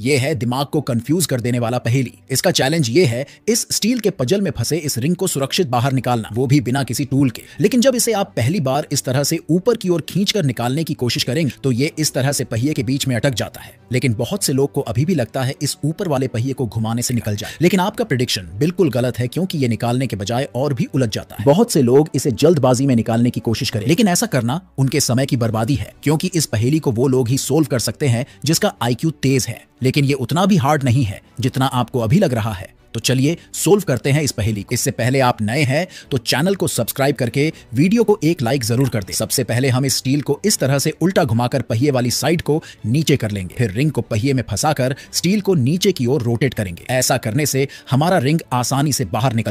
ये है दिमाग को कंफ्यूज कर देने वाला पहेली इसका चैलेंज ये है इस स्टील के पजल में फंसे इस रिंग को सुरक्षित बाहर निकालना वो भी बिना किसी टूल के लेकिन जब इसे आप पहली बार इस तरह से ऊपर की ओर खींचकर निकालने की कोशिश करेंगे तो ये इस तरह से पहिए के बीच में अटक जाता है लेकिन बहुत से लोग को अभी भी लगता है इस ऊपर वाले पहिए को घुमाने से निकल जाए लेकिन आपका प्रिडिक्शन बिल्कुल गलत है क्योंकि ये निकालने के बजाय और भी उलझ जाता है बहुत से लोग इसे जल्दबाजी में निकालने की कोशिश करें लेकिन ऐसा करना उनके समय की बर्बादी है क्योंकि इस पहेली को वो लोग ही सोल्व कर सकते हैं जिसका आईक्यू तेज है लेकिन ये उतना भी हार्ड नहीं है जितना आपको अभी लग रहा है तो चलिए सोल्व करते हैं इस पहेली को इससे पहले आप नए हैं तो चैनल को सब्सक्राइब करके वीडियो को एक लाइक जरूर कर दें सबसे पहले हम इस स्टील को इस तरह से उल्टा घुमाकर पहिए वाली साइड को नीचे कर लेंगे फिर रिंग को पहिए में फंसाकर स्टील को नीचे की ओर रोटेट करेंगे ऐसा करने से हमारा रिंग आसानी से बाहर निकल